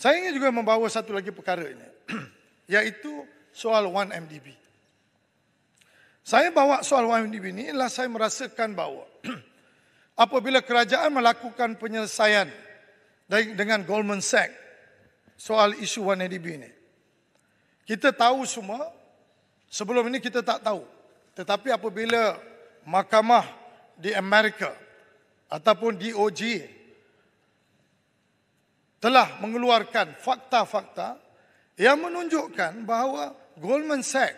Saya ingin juga membawa satu lagi perkara ini. Iaitu soal 1MDB. Saya bawa soal 1MDB ini ialah saya merasakan bahawa apabila kerajaan melakukan penyelesaian dengan Goldman Sachs soal isu 1MDB ini. Kita tahu semua, sebelum ini kita tak tahu. Tetapi apabila mahkamah di Amerika ataupun DOJ telah mengeluarkan fakta-fakta yang menunjukkan bahawa Goldman Sachs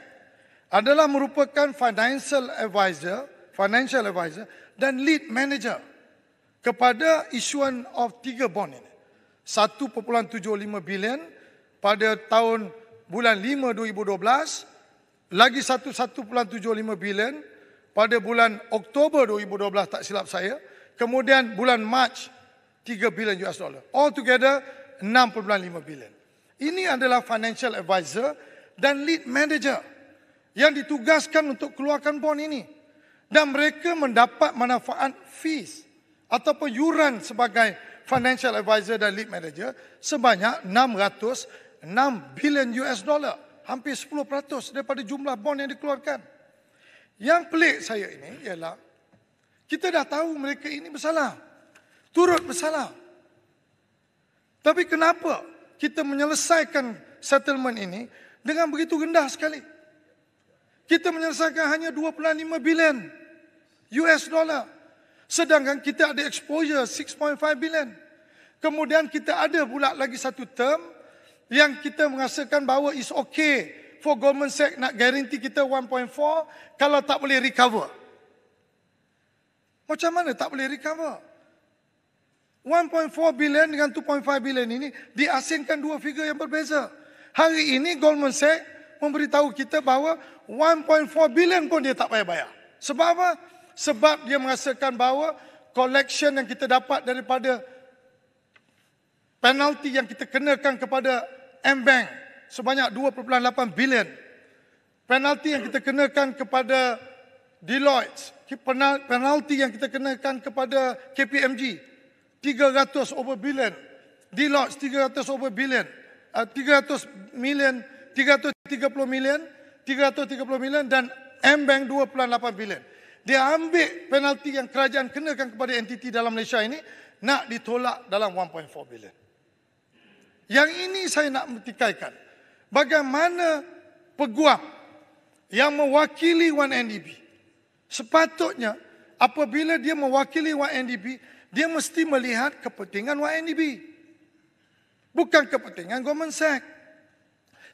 adalah merupakan financial advisor, financial advisor dan lead manager kepada issuan of tiga bond ini. 1.75 bilion pada tahun bulan 5 2012, lagi 1.75 bilion pada bulan Oktober 2012 tak silap saya, kemudian bulan Mac 3 bilion US dollar. All together 6.5 bilion. Ini adalah financial advisor dan lead manager yang ditugaskan untuk keluarkan bond ini. Dan mereka mendapat manfaat fees atau yuran sebagai financial advisor dan lead manager sebanyak 606 bilion US dollar. Hampir 10% daripada jumlah bond yang dikeluarkan. Yang pelik saya ini ialah kita dah tahu mereka ini bersalah turut bersalah. Tapi kenapa kita menyelesaikan settlement ini dengan begitu rendah sekali? Kita menyelesaikan hanya 2.5 bilion US dollar. Sedangkan kita ada exposure 6.5 bilion. Kemudian kita ada pula lagi satu term yang kita mengasakan bahawa is okay for Goldman Sachs nak guarantee kita 1.4 kalau tak boleh recover. Macam mana tak boleh recover? 1.4 bilion dengan 2.5 bilion ini diasingkan dua figure yang berbeza. Hari ini Goldman Sachs memberitahu kita bahawa 1.4 bilion pun dia tak payah bayar. Sebab apa? Sebab dia merasakan bahawa collection yang kita dapat daripada penalty yang kita kenakan kepada M-Bank sebanyak 2.8 bilion. Penalty yang kita kenakan kepada Deloitte, penalti yang kita kenakan kepada KPMG 300 over billion, Deloge 300 over billion, Uh, eh, 300 million, 330 million, 330 million dan M-Bank 2.8 billion. Dia ambil penalti yang kerajaan kenakan kepada entiti dalam Malaysia ini nak ditolak dalam 1.4 billion. Yang ini saya nak mentikaikan. Bagaimana peguam yang mewakili 1NDB sepatutnya apabila dia mewakili 1NDB dia mesti melihat kepentingan YNDB. E Bukan kepentingan Goldman Sachs.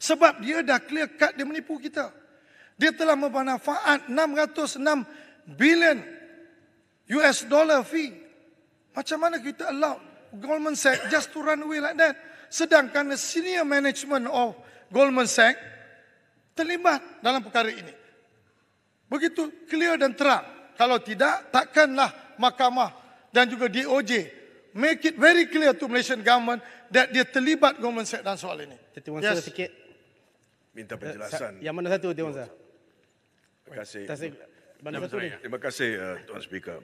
Sebab dia dah clear cut dia menipu kita. Dia telah memanfaat 606 bilion US dollar fee. Macam mana kita allow Goldman Sachs just to run away like that? Sedangkan the senior management of Goldman Sachs terlibat dalam perkara ini. Begitu clear dan terang. Kalau tidak, takkanlah mahkamah dan juga DOJ make it very clear to Malaysian government that dia terlibat government set dan soal ini. Tuan yes. sikit. Minta penjelasan. Yang mana satu Tuan Sir? Terima kasih. Terima kasih. Terima kasih uh, Tuan Speaker.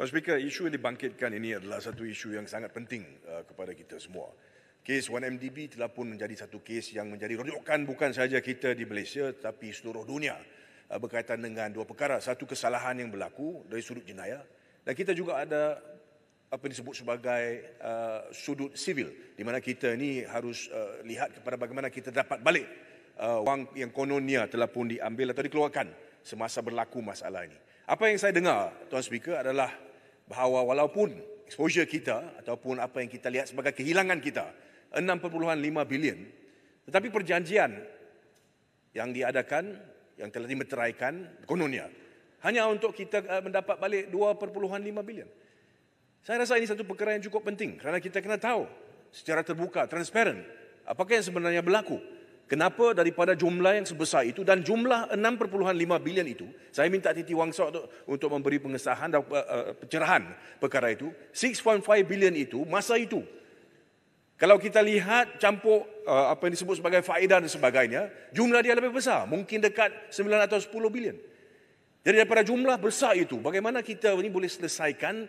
Tuan Speaker, isu yang dibangkitkan ini adalah satu isu yang sangat penting uh, kepada kita semua. Kes 1MDB telah pun menjadi satu kes yang menjadi rujukan bukan sahaja kita di Malaysia tapi seluruh dunia uh, berkaitan dengan dua perkara. Satu kesalahan yang berlaku dari sudut jenayah dan kita juga ada apa disebut sebagai uh, sudut sivil di mana kita ni harus uh, lihat kepada bagaimana kita dapat balik uh, wang yang kononnya lah telah pun diambil atau dikeluarkan semasa berlaku masalah ini. Apa yang saya dengar tuan speaker adalah bahawa walaupun exposure kita ataupun apa yang kita lihat sebagai kehilangan kita 6.5 bilion tetapi perjanjian yang diadakan yang telah dimeteraikan kononnya hanya untuk kita uh, mendapat balik 2.5 bilion. Saya rasa ini satu perkara yang cukup penting kerana kita kena tahu secara terbuka, transparan apakah yang sebenarnya berlaku. Kenapa daripada jumlah yang sebesar itu dan jumlah 6.5 bilion itu, saya minta Titi Wangsa untuk, untuk memberi pengesahan dan uh, uh, pencerahan perkara itu, 6.5 bilion itu masa itu. Kalau kita lihat campur uh, apa yang disebut sebagai faedah dan sebagainya, jumlah dia lebih besar, mungkin dekat 9 atau 10 bilion. Jadi daripada jumlah besar itu, bagaimana kita ini boleh selesaikan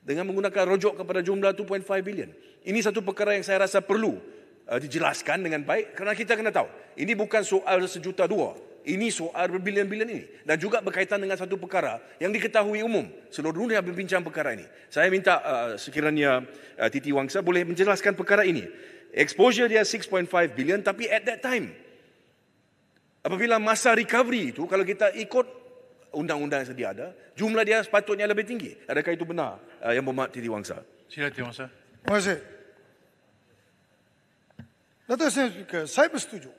dengan menggunakan rojok kepada jumlah 2.5 bilion? Ini satu perkara yang saya rasa perlu uh, dijelaskan dengan baik kerana kita kena tahu. Ini bukan soal sejuta dua. Ini soal berbilion-bilion ini. Dan juga berkaitan dengan satu perkara yang diketahui umum. Seluruh dunia berbincang perkara ini. Saya minta uh, sekiranya uh, Titi Wangsa boleh menjelaskan perkara ini. Exposure dia 6.5 bilion tapi at that time apabila masa recovery itu kalau kita ikut undang-undang yang sedia ada, jumlah dia sepatutnya lebih tinggi. Adakah itu benar uh, yang bermak Tiri Wangsa? Sila Tiri Wangsa. Terima kasih. Datuk Seri Speaker, saya bersetuju.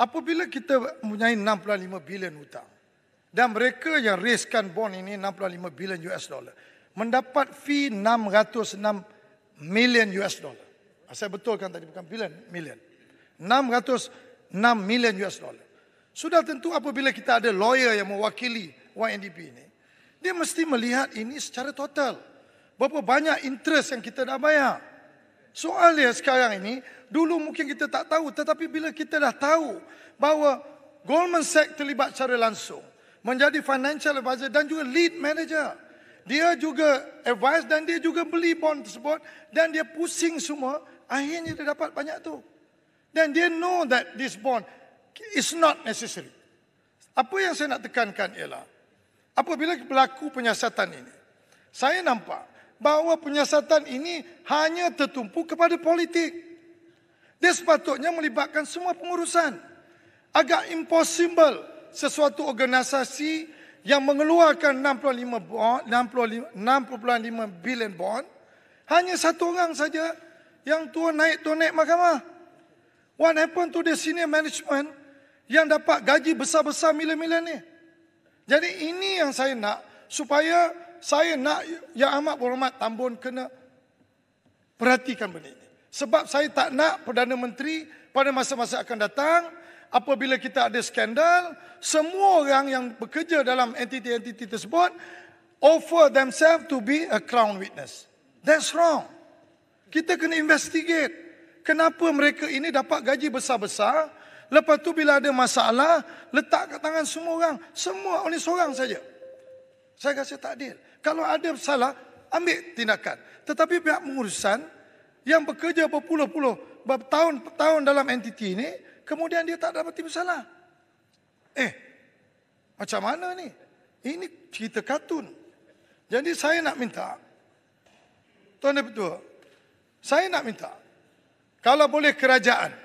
Apabila kita mempunyai 65 bilion hutang dan mereka yang riskan bond ini 65 bilion US dollar mendapat fee 606 million US dollar. Ah, saya betulkan tadi bukan bilion, million. 606 million US dollar. Sudah tentu apabila kita ada lawyer yang mewakili YNDP ini, dia mesti melihat ini secara total. Berapa banyak interest yang kita dah bayar. Soalnya sekarang ini, dulu mungkin kita tak tahu tetapi bila kita dah tahu bahawa Goldman Sachs terlibat secara langsung menjadi financial advisor dan juga lead manager. Dia juga advise dan dia juga beli bond tersebut dan dia pusing semua, akhirnya dia dapat banyak tu. Dan dia know that this bond is not necessary. Apa yang saya nak tekankan ialah Apabila berlaku penyiasatan ini, saya nampak bahawa penyiasatan ini hanya tertumpu kepada politik. Dia sepatutnya melibatkan semua pengurusan. Agak impossible sesuatu organisasi yang mengeluarkan 65 bond, 65, 6.5 bilion bond hanya satu orang saja yang tua naik tu naik mahkamah. What happened to the senior management yang dapat gaji besar-besar milion-milion ni? -milion jadi ini yang saya nak supaya saya nak yang amat berhormat Tambun kena perhatikan benda ini. Sebab saya tak nak Perdana Menteri pada masa-masa akan datang apabila kita ada skandal, semua orang yang bekerja dalam entiti-entiti tersebut offer themselves to be a crown witness. That's wrong. Kita kena investigate kenapa mereka ini dapat gaji besar-besar, Lepas tu bila ada masalah, letak ke tangan semua orang. Semua oleh seorang saja. Saya rasa tak adil. Kalau ada salah, ambil tindakan. Tetapi pihak pengurusan yang bekerja berpuluh-puluh tahun-tahun dalam entiti ini, kemudian dia tak dapat tiba salah. Eh, macam mana ni? Ini cerita kartun. Jadi saya nak minta, Tuan Deputu, saya nak minta, kalau boleh kerajaan,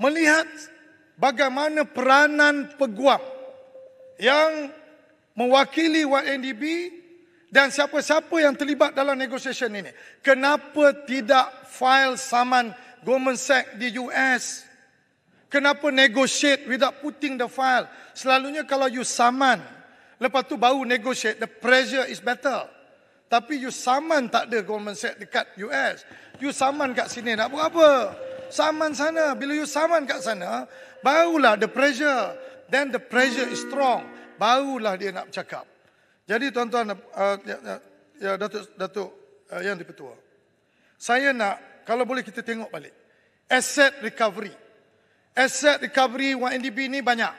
melihat bagaimana peranan peguam yang mewakili YNDB dan siapa-siapa yang terlibat dalam negosiasi ini. Kenapa tidak file saman Goldman Sachs di US? Kenapa negotiate without putting the file? Selalunya kalau you saman, lepas tu baru negotiate, the pressure is better. Tapi you saman tak ada Goldman Sachs dekat US. You saman kat sini nak buat apa? saman sana. Bila you saman kat sana, barulah the pressure. Then the pressure is strong. Barulah dia nak bercakap. Jadi tuan-tuan, uh, ya, ya, ya Datuk, Datuk uh, yang dipertua. Saya nak, kalau boleh kita tengok balik. Asset recovery. Asset recovery YNDB ni banyak.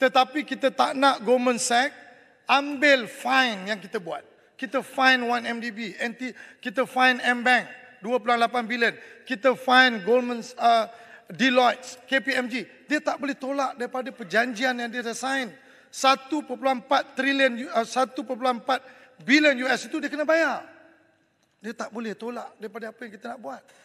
Tetapi kita tak nak Goldman Sachs ambil fine yang kita buat. Kita fine 1MDB, anti, kita fine M-Bank. 2.8 bilion. Kita fine Goldman uh, Deloitte, KPMG. Dia tak boleh tolak daripada perjanjian yang dia dah sign. 1.4 trilion, uh, 1.4 bilion US itu dia kena bayar. Dia tak boleh tolak daripada apa yang kita nak buat.